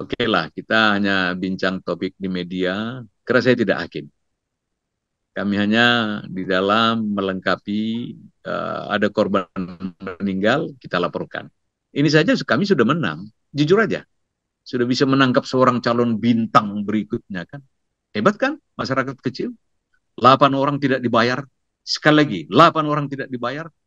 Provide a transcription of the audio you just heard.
Oke okay lah, kita hanya bincang topik di media, karena saya tidak hakim. Kami hanya di dalam melengkapi uh, ada korban meninggal, kita laporkan. Ini saja kami sudah menang, jujur aja. Sudah bisa menangkap seorang calon bintang berikutnya kan. Hebat kan masyarakat kecil? 8 orang tidak dibayar. Sekali lagi, 8 orang tidak dibayar.